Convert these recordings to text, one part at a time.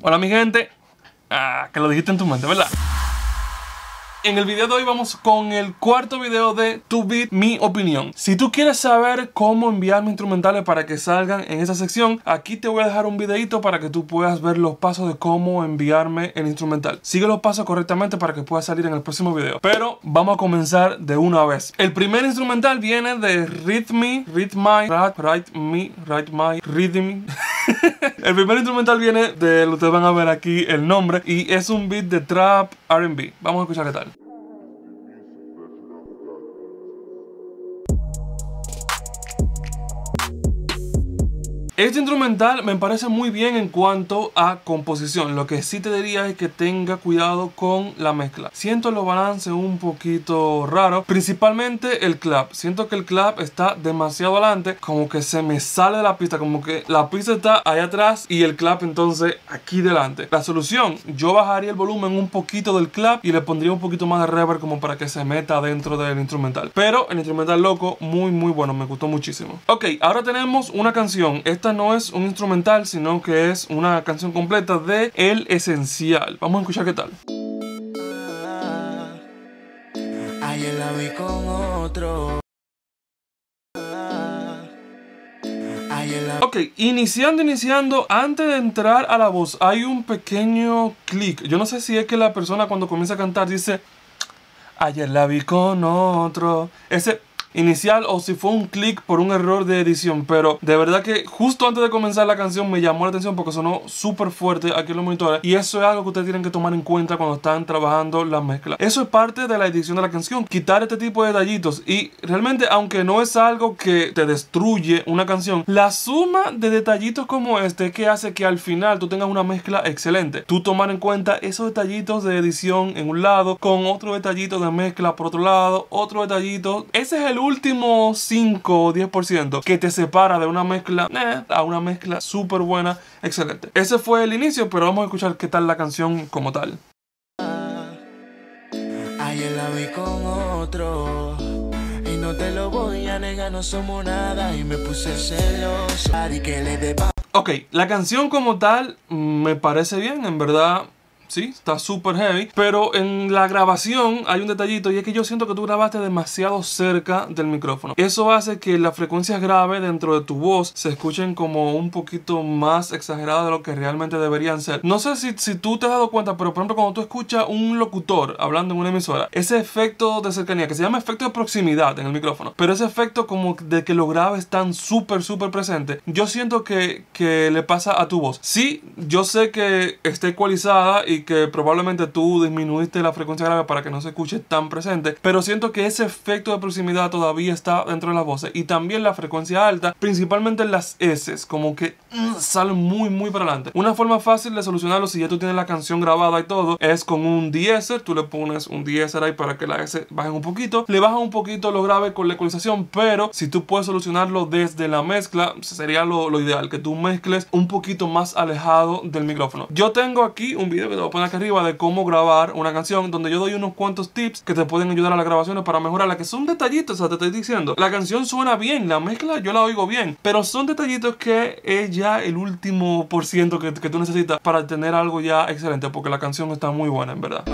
Hola mi gente. Ah, que lo dijiste en tu mente, ¿verdad? En el video de hoy vamos con el cuarto video de to Beat, mi opinión. Si tú quieres saber cómo enviarme instrumentales para que salgan en esa sección, aquí te voy a dejar un videito para que tú puedas ver los pasos de cómo enviarme el instrumental. Sigue los pasos correctamente para que pueda salir en el próximo video. Pero vamos a comenzar de una vez. El primer instrumental viene de Rhythm Me, Read My, Write Me, Write My, Rhythm el primer instrumental viene de, ustedes van a ver aquí el nombre, y es un beat de trap RB. Vamos a escucharle tal. Este instrumental me parece muy bien en cuanto a composición. Lo que sí te diría es que tenga cuidado con la mezcla. Siento los balances un poquito raros. Principalmente el clap. Siento que el clap está demasiado adelante. Como que se me sale de la pista. Como que la pista está ahí atrás y el clap entonces aquí delante. La solución, yo bajaría el volumen un poquito del clap y le pondría un poquito más de reverb como para que se meta dentro del instrumental. Pero el instrumental loco, muy muy bueno. Me gustó muchísimo. Ok, ahora tenemos una canción. Esta no es un instrumental, sino que es una canción completa de El Esencial. Vamos a escuchar qué tal. Ayer otro. Ok, iniciando, iniciando, antes de entrar a la voz hay un pequeño clic. Yo no sé si es que la persona cuando comienza a cantar dice, ayer la vi con otro. Ese inicial o si fue un clic por un error de edición, pero de verdad que justo antes de comenzar la canción me llamó la atención porque sonó súper fuerte aquí en los monitores y eso es algo que ustedes tienen que tomar en cuenta cuando están trabajando la mezcla. Eso es parte de la edición de la canción, quitar este tipo de detallitos y realmente aunque no es algo que te destruye una canción, la suma de detallitos como este que hace que al final tú tengas una mezcla excelente. Tú tomar en cuenta esos detallitos de edición en un lado con otro detallito de mezcla por otro lado, otro detallito. Ese es el último último 5 o 10% que te separa de una mezcla a una mezcla súper buena, excelente. Ese fue el inicio, pero vamos a escuchar qué tal la canción como tal. Ok, la canción como tal mm, me parece bien, en verdad sí, está súper heavy. Pero en la grabación hay un detallito y es que yo siento que tú grabaste demasiado cerca del micrófono. Eso hace que las frecuencias graves dentro de tu voz se escuchen como un poquito más exageradas de lo que realmente deberían ser. No sé si, si tú te has dado cuenta, pero por ejemplo cuando tú escuchas un locutor hablando en una emisora, ese efecto de cercanía que se llama efecto de proximidad en el micrófono, pero ese efecto como de que lo grabes tan súper, súper presente, yo siento que, que le pasa a tu voz. Sí, yo sé que está ecualizada y que probablemente tú disminuiste la frecuencia grave para que no se escuche tan presente, pero siento que ese efecto de proximidad todavía está dentro de las voces y también la frecuencia alta, principalmente las S, como que mm, salen muy muy para adelante. Una forma fácil de solucionarlo si ya tú tienes la canción grabada y todo, es con un diésel tú le pones un diésel ahí para que la S bajen un poquito, le baja un poquito lo grave con la ecualización, pero si tú puedes solucionarlo desde la mezcla, sería lo, ideal, que tú mezcles un poquito más alejado del micrófono. Yo tengo aquí un video de poner aquí acá arriba de cómo grabar una canción donde yo doy unos cuantos tips que te pueden ayudar a las grabaciones para mejorarla, que son detallitos, o sea, te estoy diciendo, la canción suena bien, la mezcla yo la oigo bien, pero son detallitos que es ya el último por ciento que, que tú necesitas para tener algo ya excelente, porque la canción está muy buena en verdad.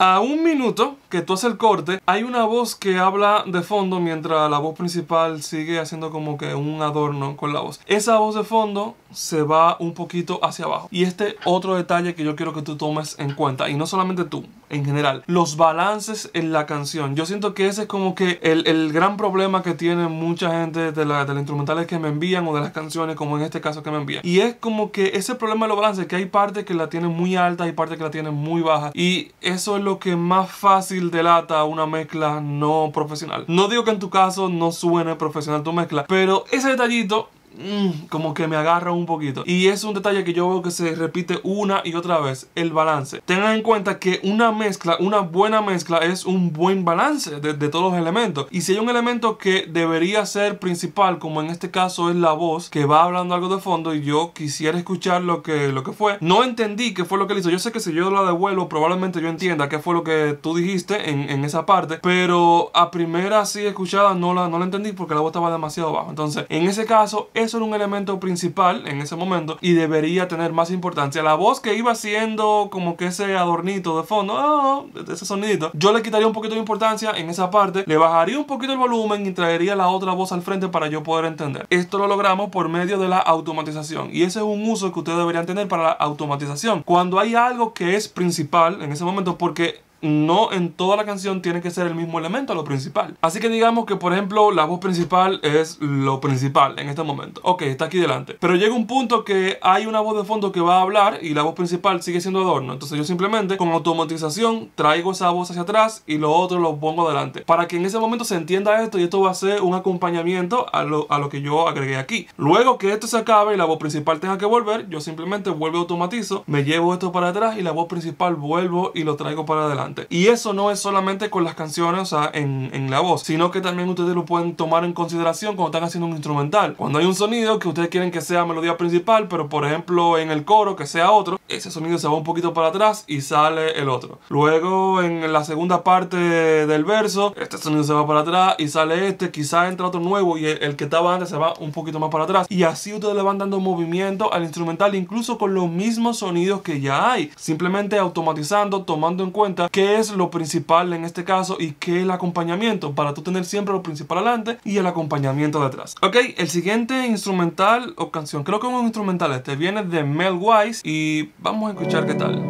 A un minuto que tú haces el corte, hay una voz que habla de fondo mientras la voz principal sigue haciendo como que un adorno con la voz. Esa voz de fondo se va un poquito hacia abajo. Y este otro detalle que yo quiero que tú tomes en cuenta, y no solamente tú, en general, los balances en la canción. Yo siento que ese es como que el, el gran problema que tiene mucha gente de, de las instrumentales que me envían o de las canciones, como en este caso que me envían. Y es como que ese problema de los balances, que hay partes que la tienen muy alta y partes que la tienen muy baja. Y eso es lo que más fácil delata una mezcla no profesional. No digo que en tu caso no suene profesional tu mezcla, pero ese detallito Mm, como que me agarra un poquito. Y es un detalle que yo veo que se repite una y otra vez, el balance. Tengan en cuenta que una mezcla, una buena mezcla es un buen balance de, todos los elementos. Y si hay un elemento que debería ser principal, como en este caso es la voz, que va hablando algo de fondo y yo quisiera escuchar lo que, lo que fue, no entendí qué fue lo que él hizo. Yo sé que si yo la devuelvo, probablemente yo entienda qué fue lo que tú dijiste en, esa parte, pero a primera así escuchada no la, no la entendí porque la voz estaba demasiado baja. Entonces, en ese caso, eso era un elemento principal en ese momento y debería tener más importancia. La voz que iba siendo como que ese adornito de fondo, ah, ese sonidito, yo le quitaría un poquito de importancia en esa parte, le bajaría un poquito el volumen y traería la otra voz al frente para yo poder entender. Esto lo logramos por medio de la automatización y ese es un uso que ustedes deberían tener para la automatización. Cuando hay algo que es principal en ese momento, porque no en toda la canción tiene que ser el mismo elemento lo principal. Así que digamos que, por ejemplo, la voz principal es lo principal en este momento. Ok, está aquí delante. Pero llega un punto que hay una voz de fondo que va a hablar y la voz principal sigue siendo adorno. Entonces yo simplemente con automatización traigo esa voz hacia atrás y lo otro lo pongo adelante Para que en ese momento se entienda esto y esto va a ser un acompañamiento a lo, a lo que yo agregué aquí. Luego que esto se acabe y la voz principal tenga que volver, yo simplemente vuelvo automatizo, me llevo esto para atrás y la voz principal vuelvo y lo traigo para adelante. Y eso no es solamente con las canciones, o sea, en, la voz, sino que también ustedes lo pueden tomar en consideración cuando están haciendo un instrumental. Cuando hay un sonido que ustedes quieren que sea melodía principal, pero por ejemplo en el coro que sea otro, ese sonido se va un poquito para atrás y sale el otro. Luego en la segunda parte del verso, este sonido se va para atrás y sale este, quizá entra otro nuevo y el, el que estaba antes se va un poquito más para atrás. Y así ustedes le van dando movimiento al instrumental, incluso con los mismos sonidos que ya hay, simplemente automatizando, tomando en cuenta que qué es lo principal en este caso y qué es el acompañamiento para tú tener siempre lo principal adelante y el acompañamiento detrás. Ok, el siguiente instrumental o canción, creo que es un instrumental este, viene de Mel Wise y vamos a escuchar qué tal.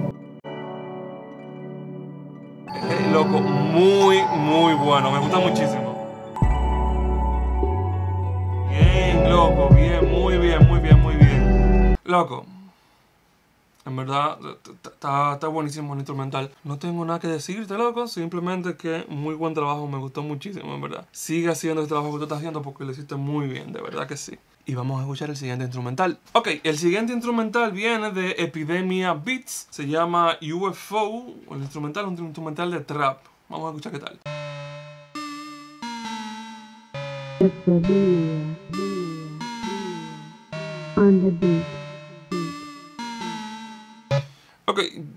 Eh, loco, muy, muy bueno, me gusta muchísimo. Bien, loco, bien, muy bien, muy bien, muy bien. Loco, en verdad, está buenísimo el instrumental. No tengo nada que decirte, loco. Simplemente que muy buen trabajo, me gustó muchísimo, en verdad. Sigue haciendo el trabajo que tú estás haciendo porque lo hiciste muy bien, de verdad que sí. Y vamos a escuchar el siguiente instrumental. Ok, el siguiente instrumental viene de Epidemia Beats. Se llama UFO. El instrumental es un instrumental de trap. Vamos a escuchar qué tal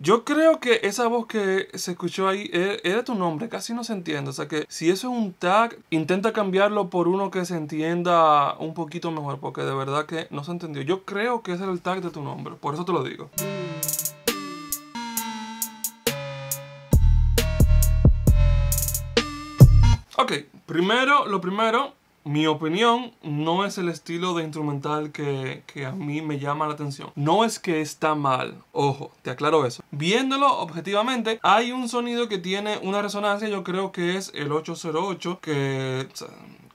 yo creo que esa voz que se escuchó ahí e, era tu nombre, casi no se entiende. O sea que si eso es un tag, intenta cambiarlo por uno que se entienda un poquito mejor, porque de verdad que no se entendió. Yo creo que ese era el tag de tu nombre, por eso te lo digo. Ok, primero, lo primero, mi opinión, no es el estilo de instrumental que, a mí me llama la atención. No es que está mal, ojo, te aclaro eso. Viéndolo objetivamente, hay un sonido que tiene una resonancia, yo creo que es el 808, que...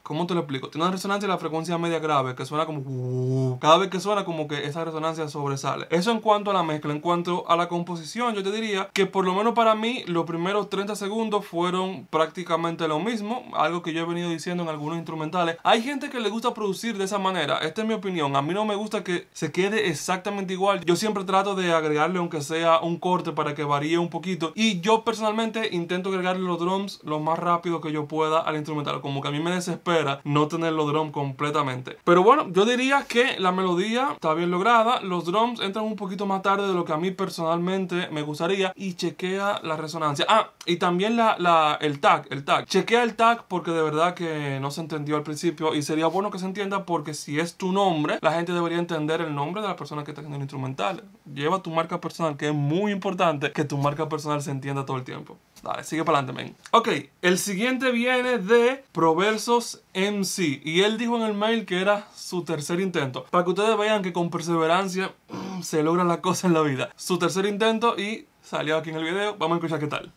¿Cómo te lo explico? Tiene una resonancia de la frecuencia media grave que suena como... Uh, cada vez que suena como que esa resonancia sobresale. Eso en cuanto a la mezcla, en cuanto a la composición, yo te diría que por lo menos para mí los primeros 30 segundos fueron prácticamente lo mismo, algo que yo he venido diciendo en algunos instrumentales. Hay gente que le gusta producir de esa manera, esta es mi opinión. A mí no me gusta que se quede exactamente igual. Yo siempre trato de agregarle aunque sea un corte para que varíe un poquito. Y yo personalmente intento agregarle los drums lo más rápido que yo pueda al instrumental, como que a mí me desespera no tener los drums completamente. Pero bueno, yo diría que la melodía está bien lograda, los drums entran un poquito más tarde de lo que a mí personalmente me gustaría y chequea la resonancia. Ah, y también el tag, el tag. Chequea el tag porque de verdad que no se entendió al principio y sería bueno que se entienda porque si es tu nombre, la gente debería entender el nombre de la persona que está haciendo el instrumental. Lleva tu marca personal, que es muy importante que tu marca personal se entienda todo el tiempo. Dale, sigue para adelante, men. Ok, el siguiente viene de Proversos MC. Y él dijo en el mail que era su tercer intento. Para que ustedes vean que con perseverancia mm, se logran las cosas en la vida. Su tercer intento y salió aquí en el video. Vamos a escuchar qué tal.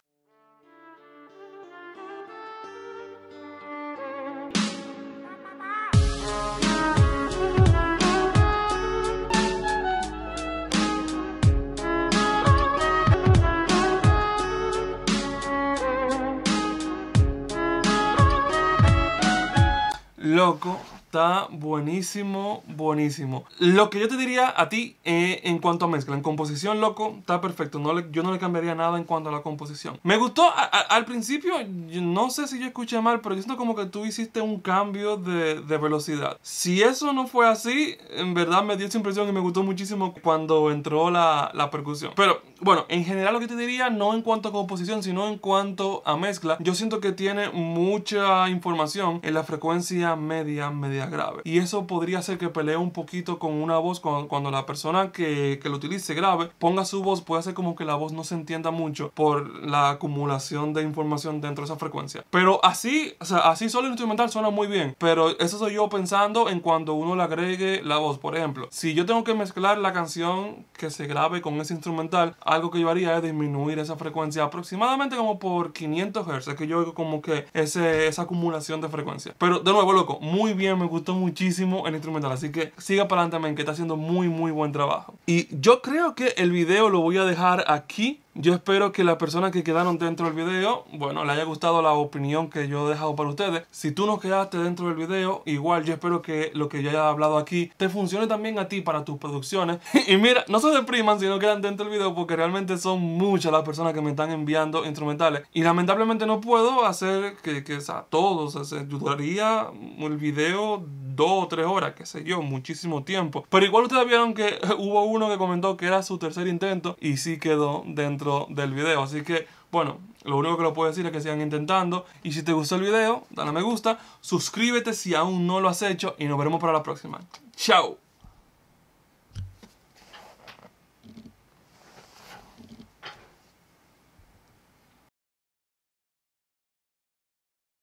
京子 está buenísimo, buenísimo. Lo que yo te diría a ti eh, en cuanto a mezcla, en composición, loco, está perfecto. No le, yo no le cambiaría nada en cuanto a la composición. Me gustó al principio, no sé si yo escuché mal, pero yo siento como que tú hiciste un cambio de, de velocidad. Si eso no fue así, en verdad me dio esa impresión y me gustó muchísimo cuando entró la, la percusión. Pero bueno, en general lo que te diría, no en cuanto a composición, sino en cuanto a mezcla, yo siento que tiene mucha información en la frecuencia media, media grave. Y eso podría hacer que pelee un poquito con una voz cuando, la persona que, que, lo utilice grave ponga su voz, puede hacer como que la voz no se entienda mucho por la acumulación de información dentro de esa frecuencia. Pero así, o sea, así solo el instrumental suena muy bien, pero eso soy yo pensando en cuando uno le agregue la voz. Por ejemplo, si yo tengo que mezclar la canción que se grabe con ese instrumental, algo que yo haría es disminuir esa frecuencia aproximadamente como por 500 Hz, que yo como que ese, esa acumulación de frecuencia. Pero de nuevo, loco, muy bien, me gustó muchísimo el instrumental. Así que siga para adelante, también que está haciendo muy, muy buen trabajo. Y yo creo que el video lo voy a dejar aquí yo espero que las personas que quedaron dentro del video, bueno, les haya gustado la opinión que yo he dejado para ustedes. Si tú no quedaste dentro del video, igual yo espero que lo que yo haya hablado aquí te funcione también a ti para tus producciones. y mira, no se depriman si no quedan dentro del video porque realmente son muchas las personas que me están enviando instrumentales. Y lamentablemente no puedo hacer que, que o sea, todos, se ayudaría el video dos o tres horas, que sé yo, muchísimo tiempo. Pero igual ustedes vieron que hubo uno que comentó que era su tercer intento y sí quedó dentro del video. Así que, bueno, lo único que lo puedo decir es que sigan intentando. Y si te gustó el video, dale a me gusta, suscríbete si aún no lo has hecho y nos veremos para la próxima. ¡Chao!